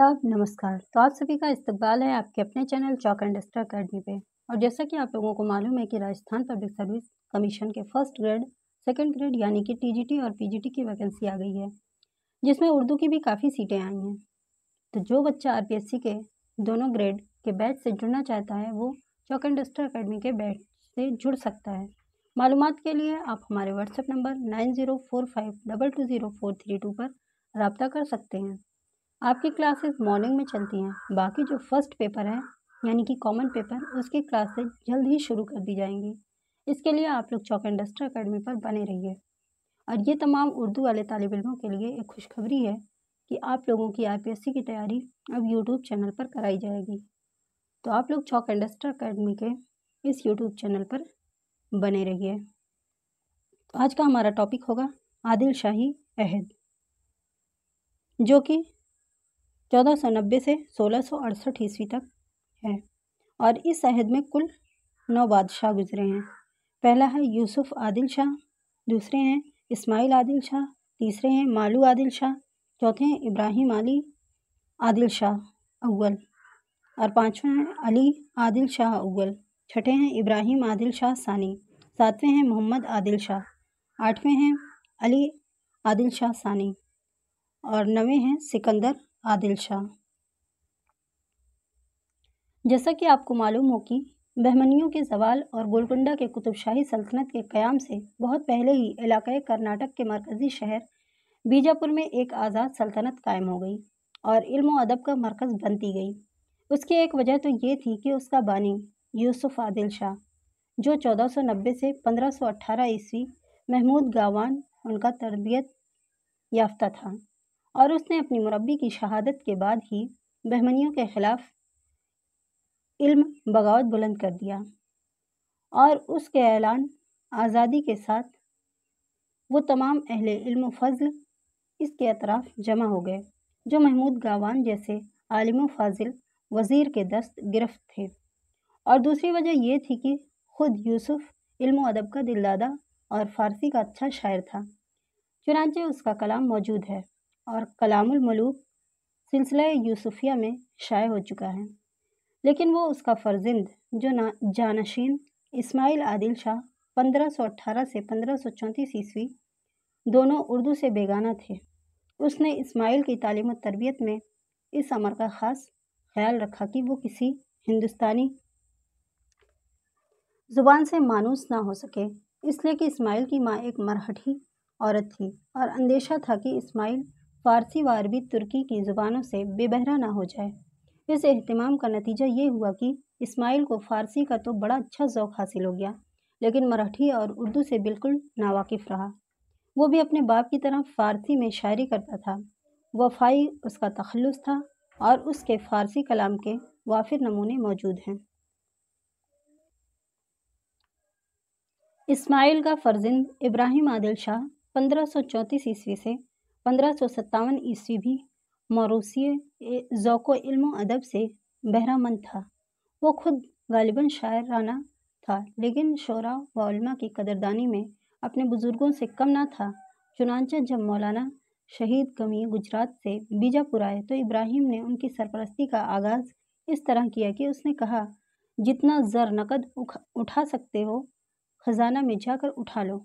आदाब नमस्कार तो आप सभी का इस्तकबाल है आपके अपने channel chalk and duster academy पे और जैसा कि आप लोगों को मालूम है कि राजस्थान पब्लिक सर्विस कमीशन के फर्स्ट ग्रेड सेकंड ग्रेड यानी कि टीजीटी और पीजीटी की वैकेंसी आ गई है जिसमें उर्दू की भी काफ़ी सीटें आई हैं तो जो बच्चा आर के दोनों ग्रेड के बैच से जुड़ना चाहता है वो चौक एंड डस्टर अकेडमी के बैच से जुड़ सकता है मालूम के लिए आप हमारे WhatsApp number nine zero four five double two zero four three two पर रबता कर सकते हैं आपकी क्लासेस मॉर्निंग में चलती हैं बाकी जो फर्स्ट पेपर है यानी कि कॉमन पेपर उसकी क्लासेस जल्द ही शुरू कर दी जाएंगी इसके लिए आप लोग चौक इंडस्ट्री अकेडमी पर बने रहिए और ये तमाम उर्दू वाले तालब इलमों के लिए एक खुशखबरी है कि आप लोगों की आईपीएससी की तैयारी अब यूट्यूब चैनल पर कराई जाएगी तो आप लोग चौक इंडस्ट्री अकेडमी के इस यूट्यूब चैनल पर बने रहिए तो आज का हमारा टॉपिक होगा आदिल शाही अहद जो कि चौदह सौ नब्बे से सोलह सौ अड़सठ ईस्वी तक है और इस अहद में कुल नौ बादशाह गुजरे हैं पहला है यूसुफ आदिल शाह दूसरे हैं इस्माइल आदिल शाह तीसरे हैं मालू आदिल शाह चौथे हैं इब्राहिम अली आदिल शाह अव्वल और पाँचवें हैं अली आदिल शाह अव्वल छठे हैं इब्राहिम आदिल शाह सानी सातवें हैं मोहम्मद आदिल शाह आठवें हैं अली आदिल शाह सानी और नवे हैं सिकंदर आदिल शाह जैसा कि आपको मालूम हो कि बहमनियों के जवाल और गोलकुंडा के कुतुबशाही सल्तनत के क़्याम से बहुत पहले ही इलाक़े कर्नाटक के मरकज़ी शहर बीजापुर में एक आज़ाद सल्तनत कायम हो गई और इल्म व अदब का मरकज़ बनती गई उसकी एक वजह तो ये थी कि उसका बानी यूसुफ आदिल शाह जो 1490 से 1518 ईस्वी महमूद गावान उनका तरबियत याफ्ता था और उसने अपनी मुरबी की शहादत के बाद ही बहमनियों के ख़िलाफ़ इल्म बगावत बुलंद कर दिया और उसके ऐलान आज़ादी के साथ वो तमाम अहले इल्म फजल इसके अतराफ जमा हो गए जो महमूद गावान जैसे आलिम फाजिल वज़ीर के दस्त गिरफ्त थे और दूसरी वजह यह थी कि खुद यूसुफ इल्म अदब का दिलदादा और फ़ारसी का अच्छा शायर था चुनाचे उसका कलाम मौजूद है और कलामुल मलूक सिलसिला यूसुफिया में शाये हो चुका है लेकिन वो उसका फर्जिंद जो ना जानशीन इस्माइल आदिल शाह 1518 से 1534 ईस्वी दोनों उर्दू से बेगाना थे उसने इस्माइल की तालीम तरबियत में इस अमर का ख़ास ख्याल रखा कि वो किसी हिंदुस्तानी ज़ुबान से मानूस ना हो सके इसलिए कि इस्माइल की माँ एक मरहठी औरत थी और अंदेशा था कि इस्माइल फ़ारसी व अरबी तुर्की की ज़ुबानों से बेबहरा ना हो जाए इस अहतमाम का नतीजा ये हुआ कि इस्माइल को फ़ारसी का तो बड़ा अच्छा ओक़ हासिल हो गया लेकिन मराठी और उर्दू से बिल्कुल नावाकिफ़ रहा वो भी अपने बाप की तरह फ़ारसी में शायरी करता था वफाई उसका तखलस था और उसके फ़ारसी कलाम के वाफिर नमूने मौजूद हैं इस्माइल का फर्जिंद इब्राहिम आदिल शाह पंद्रह ईस्वी से पंद्रह सौ सत्तावन ईस्वी भी मौरूसी ओक़ इल्म अदब से बहरामंद था वो खुद गालिबा शायराना था लेकिन शरा वलमा की कदरदानी में अपने बुज़ुर्गों से कम ना था चुनाचा जब मौलाना शहीद कमी गुजरात से बीजापुर आए तो इब्राहिम ने उनकी सरपरस्ती का आगाज़ इस तरह किया कि उसने कहा जितना ज़र नकद उठा सकते हो ख़जाना में जाकर उठा लो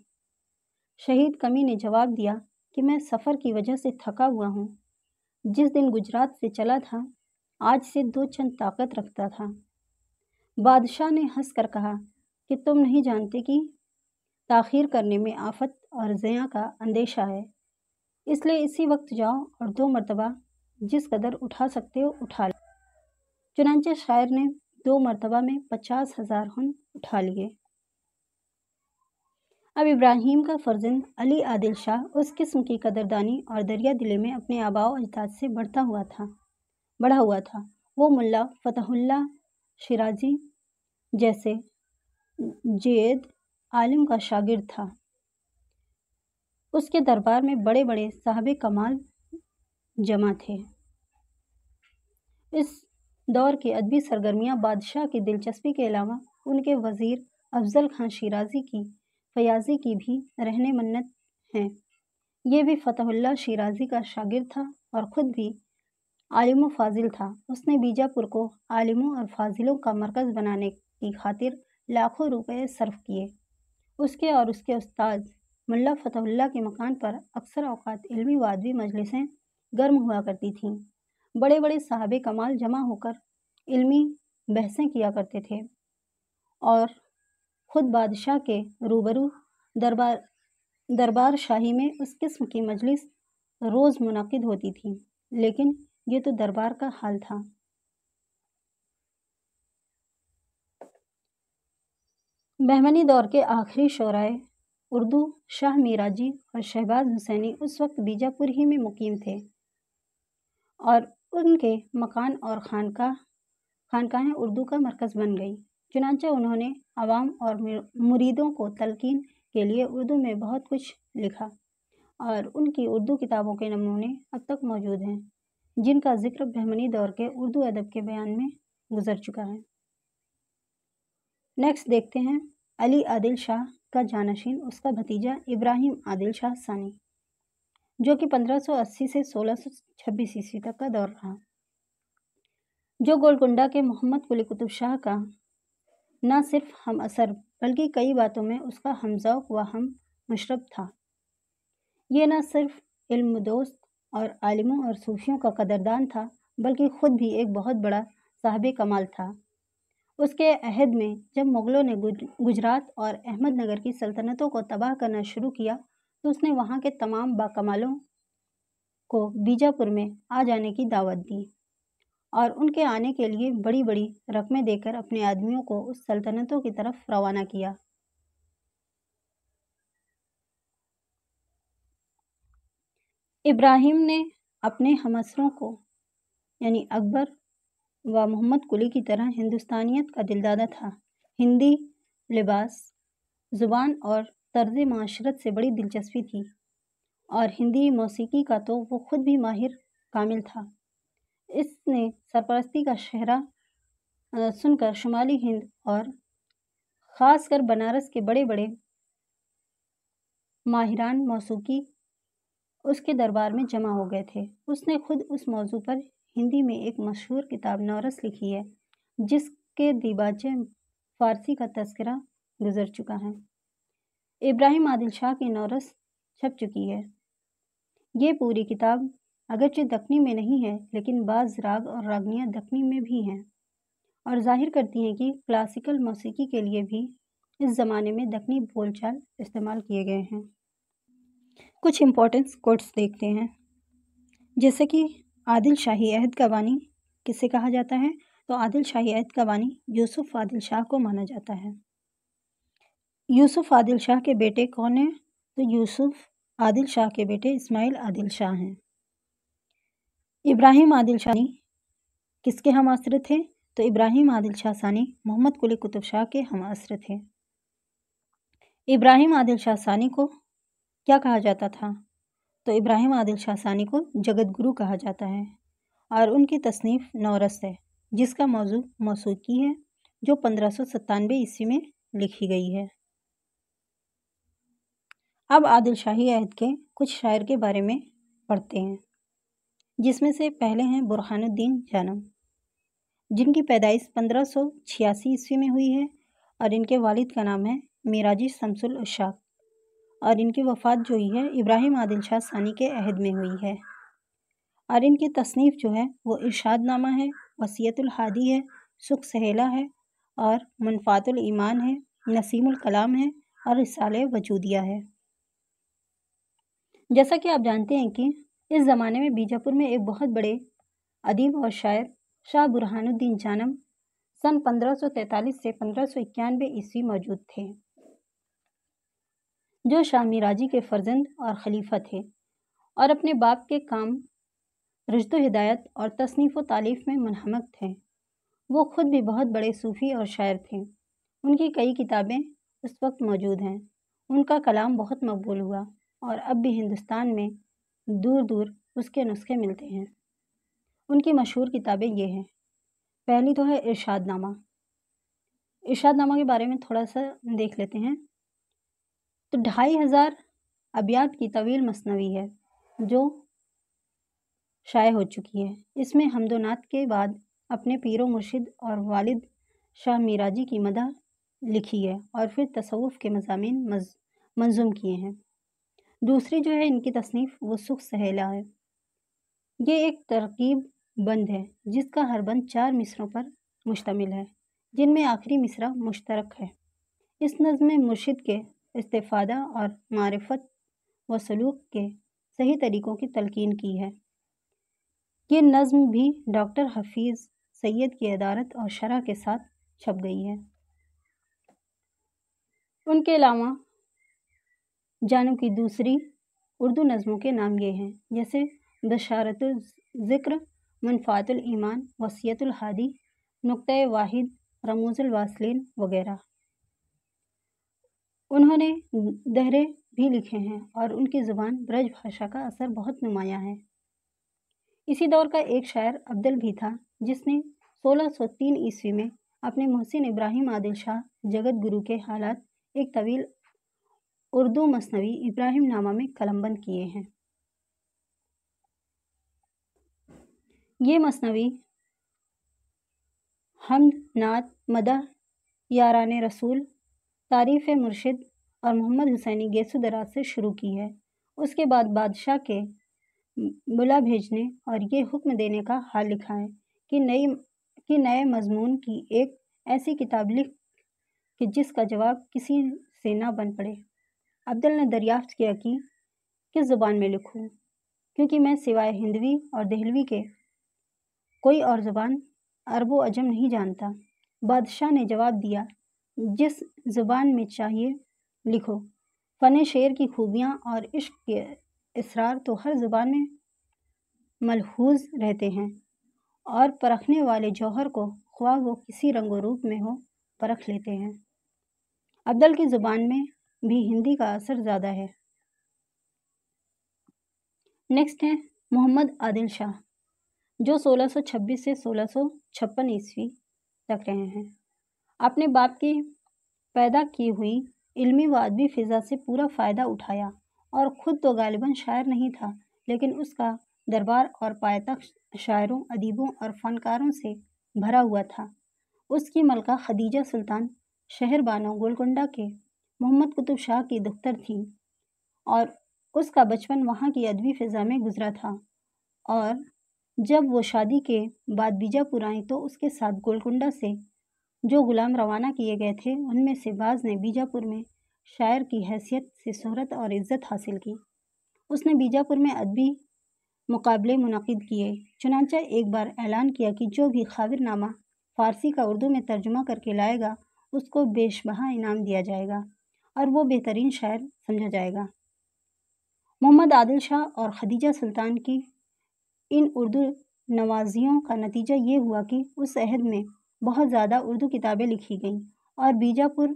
शहीद कमी ने जवाब दिया कि मैं सफ़र की वजह से थका हुआ हूँ जिस दिन गुजरात से चला था आज से दो चंद ताकत रखता था बादशाह ने हंस कर कहा कि तुम नहीं जानते कि ताखीर करने में आफत और ज़या का अंदेशा है इसलिए इसी वक्त जाओ और दो मरतबा जिस कदर उठा सकते हो उठा लो चुनाचे शायर ने दो मरतबा में पचास हज़ार हन उठा लिए अब इब्राहिम का फर्जंद अली आदिल शाह उस किस्म की कदरदानी और दरिया दिले में अपने आबाव अजदाद से बढ़ता हुआ था बढ़ा हुआ था वो मुल्ला फतहुल्ला शिराजी जैसे जेद आलिम का शागिर था उसके दरबार में बड़े बड़े साहब कमाल जमा थे इस दौर के अदबी सरगर्मियां बादशाह की दिलचस्पी के अलावा उनके वज़ीर अफजल खान शिराजी की फयाजी की भी रहने मन्नत हैं ये भी फ़तहुल्ला शिराजी का शागिर था और ख़ुद भी आलिम फाजिल था उसने बीजापुर को आलिमों और फाजिलों का मरकज़ बनाने की खातिर लाखों रुपए सर्फ किए उसके और उसके उस्ताद मुल्ला फ़तहुल्ला के मकान पर अक्सर अवकात इल्मी वादवी मजलिसें गर्म हुआ करती थीं बड़े बड़े साहब कमाल जमा होकर इल्मी बहसें किया करते थे और खुद बादशाह के रूबरू दरबार दरबार शाही में उस किस्म की मजलिस रोज़ मुनद होती थी लेकिन ये तो दरबार का हाल था बहमनी दौर के आखिरी शोराए उर्दू शाह मीराजी और शहबाज हुसैनी उस वक्त बीजापुर ही में मुकीम थे और उनके मकान और खानका खानकाहें उर्दू का मरकज़ बन गई चुनाचा उन्होंने आवाम और मुरीदों को तलकिन के लिए उर्दू में बहुत कुछ लिखा और उनकी उर्दू किताबों के नमूने अब तक मौजूद हैं जिनका जिक्र बहमनी दौर के उर्दू अदब के बयान में गुजर चुका है नेक्स्ट देखते हैं अली आदिल शाह का जानशीन उसका भतीजा इब्राहिम आदिल शाह सानी जो कि 1580 से 1626 ईस्वी तक का दौर रहा जो गोलकुंडा के मोहम्मद कुली कुतुब शाह का न सिर्फ हम असर बल्कि कई बातों में उसका हमजौक व हम मशरब था ये न सिर्फ इल्म दोस्त और आलिमों और सूफियों का कदरदान था बल्कि खुद भी एक बहुत बड़ा साहब कमाल था उसके अहद में जब मुग़लों ने गुजरात और अहमदनगर की सल्तनतों को तबाह करना शुरू किया तो उसने वहाँ के तमाम बाकमालों को बीजापुर में आ जाने की दावत दी और उनके आने के लिए बड़ी बड़ी रकमें देकर अपने आदमियों को उस सल्तनतों की तरफ रवाना किया इब्राहिम ने अपने हमसरों को यानी अकबर व मोहम्मद कुली की तरह हिंदुस्तानियत का दिलदादा था हिंदी लिबास ज़ुबान और तर्ज माशरत से बड़ी दिलचस्पी थी और हिंदी मौसीकी का तो वो ख़ुद भी माहिर कामिल था इसने सरपरस्ती का शहरा सुनकर शुमाली हिंद और ख़ासकर बनारस के बड़े बड़े माहिरान मौसीकी उसके दरबार में जमा हो गए थे उसने खुद उस मौजू पर हिंदी में एक मशहूर किताब नौरस लिखी है जिसके दीबाचे फारसी का तस्करा गुजर चुका है इब्राहिम आदिल शाह की नौरस छप चुकी है ये पूरी किताब अगरचे दखनी में नहीं है लेकिन बाज़ राग और रागनियाँ दखनी में भी हैं और जाहिर करती हैं कि क्लासिकल मौसीकी के लिए भी इस ज़माने में दखनी बोलचाल इस्तेमाल किए गए हैं कुछ इम्पोर्टेंस कोट्स देखते हैं जैसे कि आदिल शाही अहद का वानी किसे कहा जाता है तो आदिल शाही अहद का वानी यूसुफ आदिल शाह को माना जाता है यूसुफ आदिल शाह के बेटे कौन हैं तो यूसुफ आदिल शाह के बेटे इस्माइल आदिल शाह हैं इब्राहिम आदिल शाह किसके हम आश्रित थे तो इब्राहिम आदिल शाह सानी मोहम्मद कुली कुतुब शाह के हम आश्रित थे इब्राहिम आदिल शाह सानी को क्या कहा जाता था तो इब्राहिम आदिल शाह सानी को जगत गुरु कहा जाता है और उनकी तसनीफ़ नौरस है जिसका मौजू मौसूकी है जो पंद्रह सौ सत्तानवे ईस्वी में लिखी गई है अब आदिल शाही अहद के कुछ शायर के बारे में पढ़ते हैं जिसमें से पहले हैं बुरहानुद्दीन जानम जिनकी पैदाइश पंद्रह सौ छियासी ईस्वी में हुई है और इनके वालिद का नाम है मिराजी शमसुल उशाक और इनकी वफ़ात जो हुई है इब्राहिम आदिल शाह सानी के अहद में हुई है और इनकी तसनीफ़ जो है वो नामा है वसीयतुल हादी है सुख सहेला है और मनफातुल ईमान है नसीमुल कलाम है और रिसाले वजूदिया है जैसा कि आप जानते हैं कि इस ज़माने में बीजापुर में एक बहुत बड़े अदीब और शायर शाह बुरहानुद्दीन जानम सन 1543 से पंद्रह सौ ईस्वी मौजूद थे जो शाह मिराजी के फर्जंद और खलीफा थे और अपने बाप के काम रजत हिदायत और तसनीफ़ तालीफ़ में मनहमक थे वो खुद भी बहुत बड़े सूफ़ी और शायर थे उनकी कई किताबें उस वक्त मौजूद हैं उनका कलाम बहुत मकबूल हुआ और अब भी हिंदुस्तान में दूर दूर उसके नुस्खे मिलते हैं उनकी मशहूर किताबें ये हैं पहली तो है इरशादनामा इरशादनामा के बारे में थोड़ा सा देख लेते हैं तो ढाई हज़ार अबियात की तवील मसनवी है जो शाये हो चुकी है इसमें हमदोनात के बाद अपने पीरों मुर्शिद और वालिद शाह मीराजी की मदा लिखी है और फिर तसवुफ़ के मजामी मंजूम किए हैं दूसरी जो है इनकी तसनीफ़ वो सुख सहेला है ये एक तरकीब बंद है जिसका हर बंद चार मिसरों पर मुश्तमिल है जिनमें आखिरी मिसरा मुश्तरक है इस नज़म में मुर्शिद के इस्तेफादा और मारफत व सलूक के सही तरीक़ों की तलकिन की है ये नज़म भी डॉक्टर हफीज़ सैयद की अदारत और शरह के साथ छप गई है उनके अलावा जानों की दूसरी उर्दू नज़मों के नाम ये हैं जैसे ज़िक्र मनफ़ातुल ईमान वसीयतुल हादी नुक़ वाहिद रमूज़ुल वासलिन वगैरह उन्होंने दहरे भी लिखे हैं और उनकी ज़ुबान ब्रज भाषा का असर बहुत नुमाया है इसी दौर का एक शायर अब्दुल भी था जिसने 1603 ईस्वी में अपने मोहसिन इब्राहिम आदिल शाह जगत गुरु के हालात एक तवील उर्दू मसनवी इब्राहिम नामा में कलमबंद किए हैं ये मसनवी हमद नात मदा यारान रसूल तारीफ़ मुर्शिद और मोहम्मद हुसैनी गेसु दराज से शुरू की है उसके बाद बादशाह के बुला भेजने और ये हुक्म देने का हाल लिखा है कि नई कि नए मजमून की एक ऐसी किताब लिख कि जिसका जवाब किसी से ना बन पड़े अब्दुल ने दरियाफ्त किया कि किस ज़ुबान में लिखूं क्योंकि मैं सिवाय हिंदवी और दहलवी के कोई और ज़ुबान अरबो अजम नहीं जानता बादशाह ने जवाब दिया जिस ज़ुबान में चाहिए लिखो फ़न शेर की खूबियाँ और इश्क के इसरार तो हर ज़ुबान में मलहूज रहते हैं और परखने वाले जौहर को ख्वा वो किसी रंग रूप में हो परख लेते हैं अब्दुल की ज़ुबान में भी हिंदी का असर ज़्यादा है नेक्स्ट है मोहम्मद आदिल शाह जो 1626 से 1656 ईस्वी तक रहे हैं अपने बाप की पैदा की हुई इल्मी व फ़िज़ा से पूरा फ़ायदा उठाया और ख़ुद तो गालिबा शायर नहीं था लेकिन उसका दरबार और पायतक शायरों अदीबों और फ़नकारों से भरा हुआ था उसकी मलका खदीजा सुल्तान शहर बानो गोलकुंडा के मोहम्मद कुतुब शाह की दख्तर थी और उसका बचपन वहाँ की अदबी फ़िज़ा में गुजरा था और जब वो शादी के बाद बीजापुर आई तो उसके साथ गोलकुंडा से जो ग़ुलाम रवाना किए गए थे उनमें से बाज़ ने बीजापुर में शायर की हैसियत से शहरत और इज़्ज़त हासिल की उसने बीजापुर में अदबी मुकाबले मुनद किए चुनाचा एक बार ऐलान किया कि जो भी खाविर नामा फ़ारसी का उर्दू में तर्जुमा करके लाएगा उसको बेशबहा इनाम दिया जाएगा और वो बेहतरीन शायर समझा जाएगा मोहम्मद आदिल शाह और खदीजा सुल्तान की इन उर्दू नवाजियों का नतीजा ये हुआ कि उस अहद में बहुत ज़्यादा उर्दू किताबें लिखी गईं और बीजापुर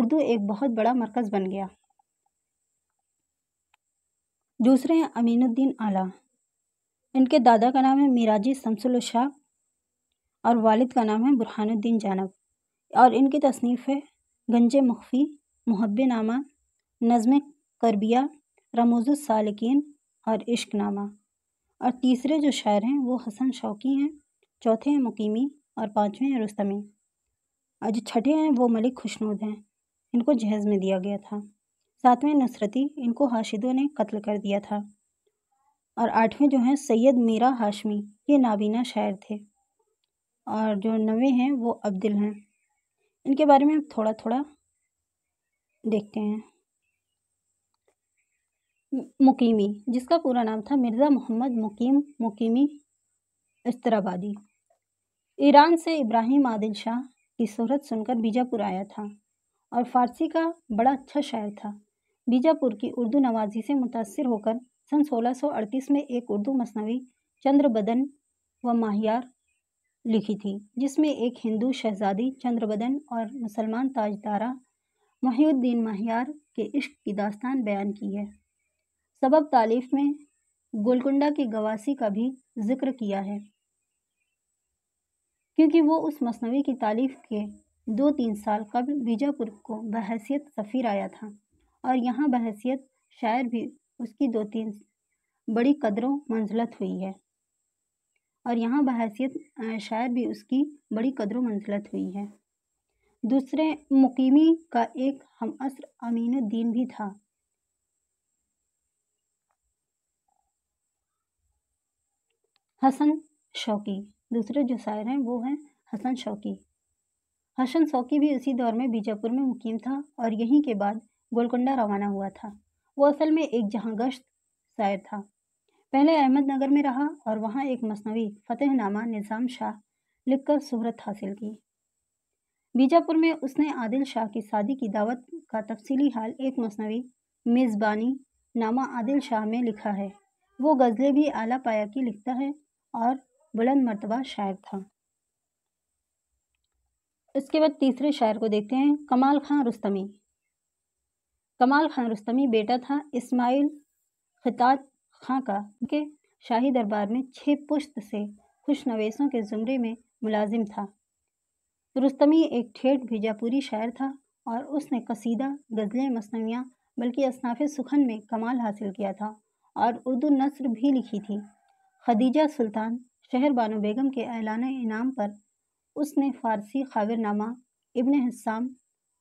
उर्दू एक बहुत बड़ा मरकज़ बन गया दूसरे हैं अमीनुद्दीन आला इनके दादा का नाम है मीराजी शमसुल शाह और वालिद का नाम है बुरहानुद्दीन जानब और इनकी तसनीफ़ है गंजे मख्फ़ी मुहबनामा नज़म करबिया रमोज़ुस्सालिकीन और इश्कनामा और तीसरे जो शायर हैं वो हसन शौकी हैं चौथे हैं मुकीमी और पाँचवें हैं रुस्तमी और जो छठे हैं वो मलिक खुशनूद हैं इनको जहेज़ में दिया गया था सातवें नुसरती इनको हाशिदों ने कत्ल कर दिया था और आठवें जो हैं सैयद मीरा हाशमी ये नाबीना शायर थे और जो नवे हैं वो अब्दुल हैं इनके बारे में हम थोड़ा थोड़ा देखते हैं मुकीमी जिसका पूरा नाम था मिर्ज़ा मोहम्मद मुकीम मुकीमी इस्तराबादी ईरान से इब्राहिम आदिल शाह की शहरत सुनकर बीजापुर आया था और फारसी का बड़ा अच्छा शायर था बीजापुर की उर्दू नवाजी से मुतासर होकर सन 1638 में एक उर्दू मसनवी चंद्रबदन व माहियार लिखी थी जिसमें एक हिंदू शहजादी चंद्रबदन और मुसलमान ताजदारा महीद्दीन महियार के इश्क की दास्तान बयान की है सबब तालीफ में गोलकुंडा की गवासी का भी जिक्र किया है क्योंकि वो उस मसनवी की तालीफ के दो तीन साल कबल बीजापुर को बहसीत सफ़ीर आया था और यहाँ बहसीत शायर भी उसकी दो तीन बड़ी कदरों मंजलत हुई है और यहाँ बहसीत शायर भी उसकी बड़ी कदरों मंजलत हुई है दूसरे मुकीमी का एक अमीन अमीनुद्दीन भी था हसन शौकी दूसरे जो शायर हैं वो हैं हसन शौकी हसन शौकी भी उसी दौर में बीजापुर में मुकीम था और यहीं के बाद गोलकुंडा रवाना हुआ था वो असल में एक जहाँ गश्त शायर था पहले अहमदनगर में रहा और वहाँ एक मसनवी फ़तेहनामा निज़ाम शाह लिखकर शहरत हासिल की बीजापुर में उसने आदिल शाह की शादी की दावत का तफसीली हाल एक मसनवी मेज़बानी नामा आदिल शाह में लिखा है वो गज़लें भी आला पाया की लिखता है और बुलंद मरतबा शायर था इसके बाद तीसरे शायर को देखते हैं कमाल खान रुस्तमी कमाल खान रुस्तमी बेटा था इस्माइल खिताब खां का उनके शाही दरबार में छः पुश्त से खुशनवेशों के ज़ुमरे में मुलाजिम था रुस्तमी एक ठेठ भिजापुरी शायर था और उसने कसीदा गज़लें मसनवियाँ बल्कि असनाफ़ सुखन में कमाल हासिल किया था और उर्दू नसर भी लिखी थी खदीजा सुल्तान शहर बानो बेगम के ऐलान इनाम पर उसने फ़ारसी खाविरनामा इबन हस्साम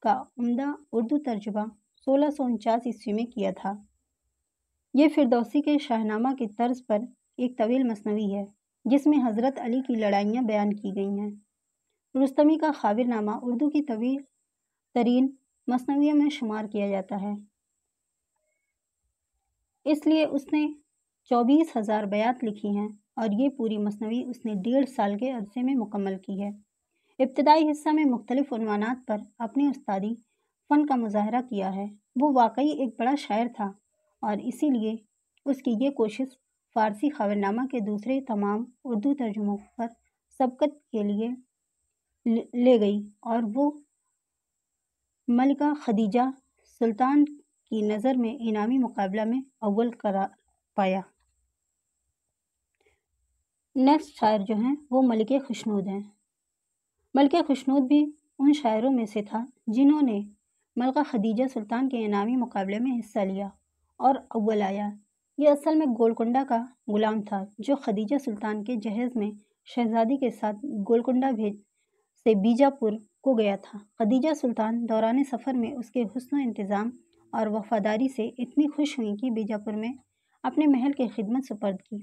का उम्दा उर्दू तर्जुबा सोलह सौ उनचास ईस्वी में किया था यह फिरदौसी के शाहनामा की तर्ज पर एक तवील मसनवी है जिसमें हज़रत अली की लड़ाइयाँ बयान की गई हैं रुस्तमी का खाविरनामा उर्दू की तवील तरीन मसनवी में शुमार किया जाता है इसलिए उसने चौबीस हज़ार बयात लिखी हैं और ये पूरी मसनवी उसने डेढ़ साल के अरसे में मुकम्मल की है इब्तदाई हिस्सा में मुख्तलिफ़ान पर अपनी उस्तादी फ़न का मुजाहरा किया है वो वाकई एक बड़ा शायर था और इसीलिए उसकी ये कोशिश फ़ारसी खबरनामा के दूसरे तमाम उर्दू तर्जुमों पर सबकत के लिए ले गई और वो मलिका खदीजा सुल्तान की नज़र में इनामी मुकाबला में अव्वल करा पाया नेक्स्ट शायर जो हैं वो मलिक खुशनूद हैं मलिक खुशनूद भी उन शायरों में से था जिन्होंने मलका खदीजा सुल्तान के इनामी मुकाबले में हिस्सा लिया और अव्वल आया ये असल में गोलकुंडा का गुलाम था जो खदीजा सुल्तान के जहेज़ में शहजादी के साथ गोलकुंडा भेज से बीजापुर को गया था खदीजा सुल्तान दौरान सफ़र में उसके हसन इंतज़ाम और वफ़ादारी से इतनी खुश हुई कि बीजापुर में अपने महल की खिदमत सुपर्द की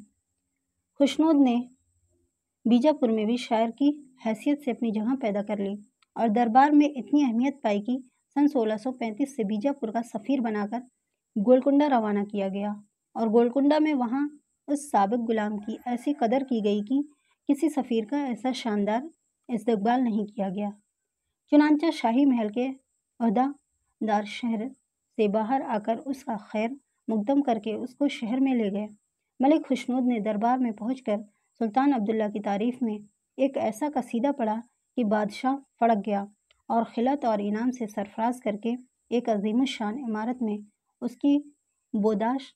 खुशनूद ने बीजापुर में भी शायर की हैसियत से अपनी जगह पैदा कर ली और दरबार में इतनी अहमियत पाई कि सन 1635 से बीजापुर का सफ़ीर बनाकर गोलकुंडा रवाना किया गया और गोलकुंडा में वहाँ उस सबक गुलाम की ऐसी कदर की गई कि किसी सफ़ीर का ऐसा शानदार इस्तबाल नहीं किया गया चुनाचा शाही महल के अहदादार शहर से बाहर आकर उसका खैर मुकदम करके उसको शहर में ले गए मलिक खुशनूद ने दरबार में पहुंचकर सुल्तान अब्दुल्ला की तारीफ में एक ऐसा कसीदा पढ़ा कि बादशाह फड़क गया और खिलत और इनाम से सरफराज करके एक अजीम शान इमारत में उसकी बोदाश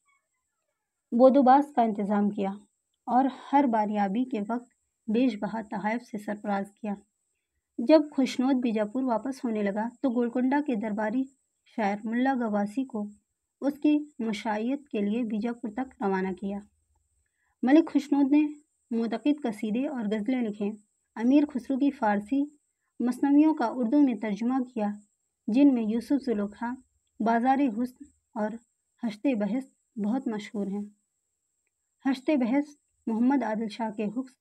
बोदोबास का इंतज़ाम किया और हर बारियाबी के वक्त बेशबहा तहफ से सरफराज किया जब खुशनोद बीजापुर वापस होने लगा तो गोलकुंडा के दरबारी शायर मुल्ला गवासी को उसकी मुशाइत के लिए बीजापुर तक रवाना किया मलिक खुशनूद ने मुतकद कसीदे और गज़लें लिखें अमीर खुसरू की फ़ारसी मसनवियों का उर्दू में तर्जुमा किया जिनमें यूसुफ जुलखा बाजार हस्न और हशत बहस बहुत मशहूर हैं हशत बहस मोहम्मद आदिल शाह के हुक्स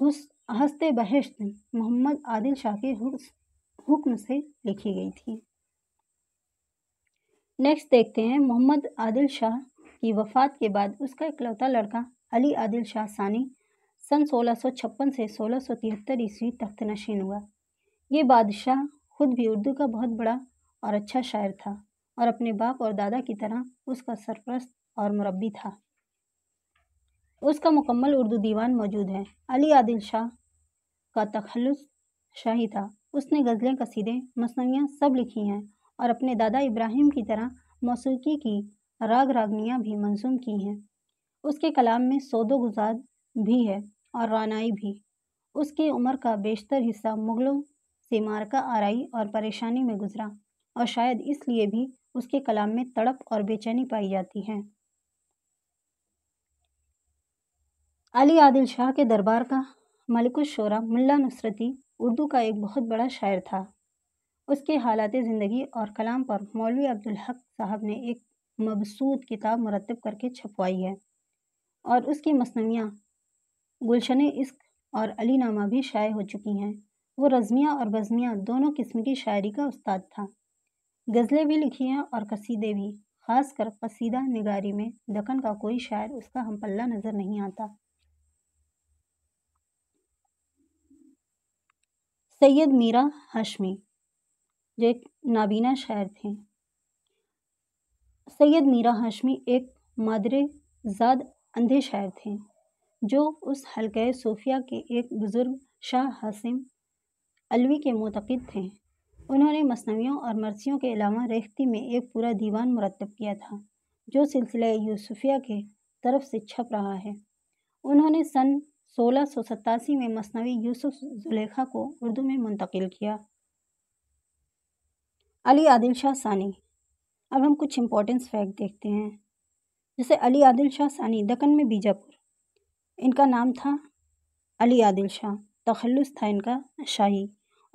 हुस हंसते मोहम्मद आदिल शाह के हुक्म से लिखी गई थी नेक्स्ट देखते हैं मोहम्मद आदिल शाह की वफात के बाद उसका इकलौता लड़का अली आदिल शाह सानी सन 1656 से 1673 ईस्वी तख्त नशीन हुआ ये बादशाह खुद भी उर्दू का बहुत बड़ा और अच्छा शायर था और अपने बाप और दादा की तरह उसका सरप्रस्त और मुरबी था उसका मुकम्मल उर्दू दीवान मौजूद है अली आदिल शाह का तखलस शाही था उसने गज़लें कसीदे मसनियाँ सब लिखी हैं और अपने दादा इब्राहिम की तरह मौसीकी की राग रागनियाँ भी मंसूम की हैं उसके कलाम में सोदो गुजार भी है और रानाई भी उसकी उम्र का बेशतर हिस्सा मुग़लों से मारका आरई और परेशानी में गुजरा और शायद इसलिए भी उसके कलाम में तड़प और बेचैनी पाई जाती है अली आदिल शाह के दरबार का शोरा मुल्ला नुसरती उर्दू का एक बहुत बड़ा शायर था उसके हालात ज़िंदगी और कलाम पर मौलवी अब्दुल हक साहब ने एक मबसूद किताब मुरतब करके छपवाई है और उसकी मसनवियाँ गुलशन इश्क और अली नामा भी शाये हो चुकी हैं वो रजमिया और बजमिया दोनों किस्म की शायरी का उस्ताद था गज़लें भी लिखी हैं और कसीदे भी खासकर कसीदा निगारी में दखन का कोई शायर उसका हम पल्ला नज़र नहीं आता सैयद मीरा हाशमी जो एक नाबीना शायर थे सैयद मीरा हाशमी एक मादरे ज़ाद अंधे शायर थे जो उस हलके सूफिया के एक बुज़ुर्ग शाह हासिम अलवी के मुतक़द थे उन्होंने मसनवियों और मरसियों के अलावा रेखती में एक पूरा दीवान मुरतब किया था जो सिलसिला यूसुफिया के तरफ से छप रहा है उन्होंने सन सोलह सौ सतासी में मसनवी यूसुफ जुलेखा को उर्दू में मुंतकिल किया अली आदिल शाह सानी अब हम कुछ इम्पोर्टेंस फैक्ट देखते हैं जैसे अली आदिल शाह सानी दक्कन में बीजापुर इनका नाम था अली आदिल शाह तखलस था इनका शाही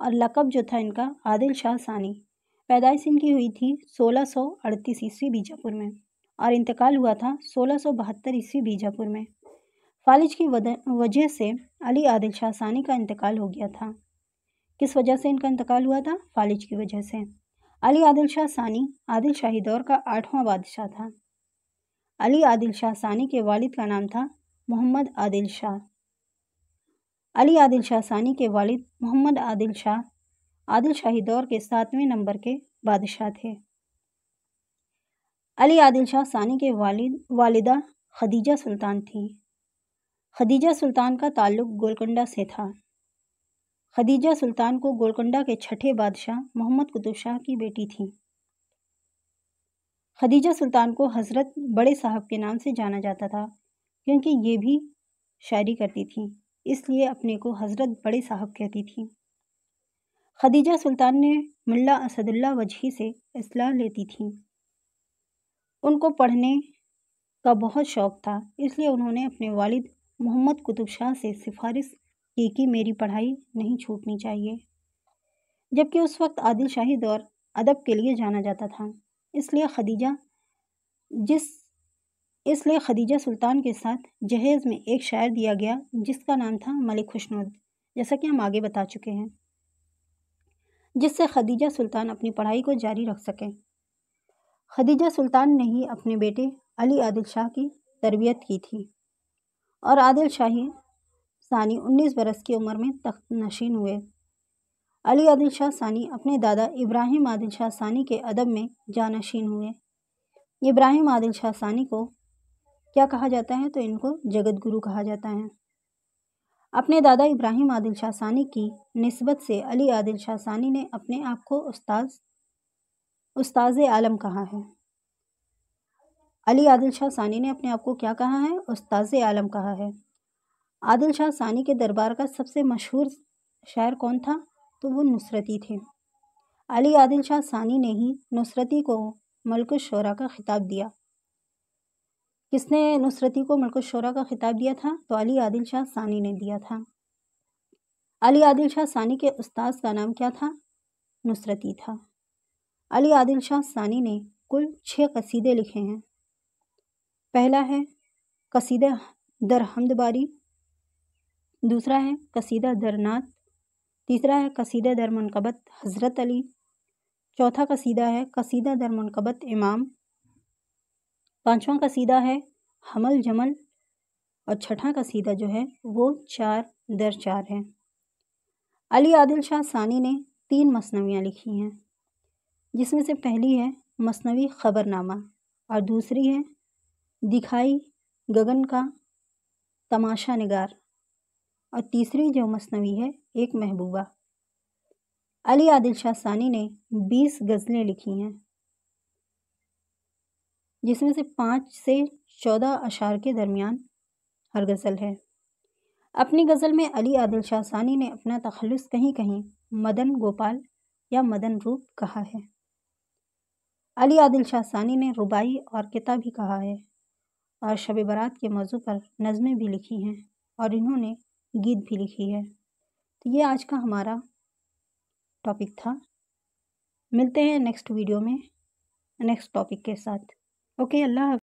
और लकब जो था इनका आदिल शाह सानी पैदाइश इनकी हुई थी 1638 ईस्वी बीजापुर में और इंतकाल हुआ था सोलह ईस्वी बीजापुर में फालिज की वजह से अली आदिल शाह सानी का इंतकाल हो गया था किस वजह से इनका इंतकाल हुआ था फालिज की वजह से अली आदिल शाह सानी आदिल शाही दौर का आठवां बादशाह था अली आदिल शाह सानी के वालिद का नाम था मोहम्मद आदिल शाह अली आदिल शाह सानी के वालिद मोहम्मद आदिल शाह आदिल शाही दौर के सातवें नंबर के बादशाह थे अली आदिल शाह सानी के वालिद वालिदा खदीजा सुल्तान थी खदीजा सुल्तान का ताल्लुक गोलकंडा से था खदीजा सुल्तान को गोलकंडा के छठे बादशाह मोहम्मद कुतुब शाह की बेटी थी खदीजा सुल्तान को हज़रत बड़े साहब के नाम से जाना जाता था क्योंकि ये भी शायरी करती थी इसलिए अपने को हज़रत बड़े साहब कहती थी खदीजा सुल्तान ने मुल्ला असदुल्ला वजही से असलाह लेती थी उनको पढ़ने का बहुत शौक़ था इसलिए उन्होंने अपने वालिद मोहम्मद कुतुब शाह से सिफारिश की कि मेरी पढ़ाई नहीं छूटनी चाहिए जबकि उस वक्त आदिल शाही दौर अदब के लिए जाना जाता था इसलिए खदीजा जिस इसलिए खदीजा सुल्तान के साथ जहेज़ में एक शायर दिया गया जिसका नाम था मलिक खुशनुद जैसा कि हम आगे बता चुके हैं जिससे खदीजा सुल्तान अपनी पढ़ाई को जारी रख सकें खदीजा सुल्तान ने ही अपने बेटे अली आदिल शाह की तरबियत की थी और आदिल शाही सानी उन्नीस बरस की उम्र में तख्त नशीन हुए अली आदिल शाह सानी अपने दादा इब्राहिम आदिल शाह सानी के अदब में जानशीन हुए इब्राहिम आदिल शाह सानी को क्या कहा जाता है तो इनको जगत गुरु कहा जाता है अपने दादा इब्राहिम आदिल शाह सानी की नस्बत से अली आदिल शाह सानी ने अपने आप को उस्ताद उस्ताद आलम कहा है अली आदिल शाह सानी ने अपने आप को क्या कहा है उस्ताज आलम कहा है आदिल शाह सानी के दरबार का सबसे मशहूर शायर कौन था तो वो नुसरती थे अली आदिल शाह सानी ने ही नुसरती को मलक शरा का खिताब दिया किसने नुसरती को मलक शरा का खिताब दिया था तो अली आदिल शाह सानी ने दिया था अली आदिल शाह सानी के उस्ताद का नाम क्या था नुसरती था अली आदिल शाह सानी ने कुल छः कसीदे लिखे हैं पहला है कसीदा दर हमदबारी दूसरा है कसीदा दर नात तीसरा है कसीदा दर मनकबत हज़रत अली चौथा कसीदा है कसीदा दर मनकबत इमाम पाँचवा कसीदा है हमल जमल और छठा कसीदा जो है वो चार दर चार है अली आदिल शाह सानी ने तीन मसनवियाँ लिखी हैं जिसमें से पहली है मसनवी ख़बरनामा और दूसरी है दिखाई गगन का तमाशा निगार और तीसरी जो मसनवी है एक महबूबा अली आदिल शाह सानी ने बीस गज़लें लिखी हैं जिसमें से पाँच से चौदह अशार के दरमियान हर गज़ल है अपनी गज़ल में अली आदिल शाह सानी ने अपना तखलस कहीं कहीं मदन गोपाल या मदन रूप कहा है अली आदिल शाह सानी ने रुबाई और किताबी भी कहा है और शब बारात के मौजू पर नज़में भी लिखी हैं और इन्होंने गीत भी लिखी है तो ये आज का हमारा टॉपिक था मिलते हैं नेक्स्ट वीडियो में नेक्स्ट टॉपिक के साथ ओके अल्लाह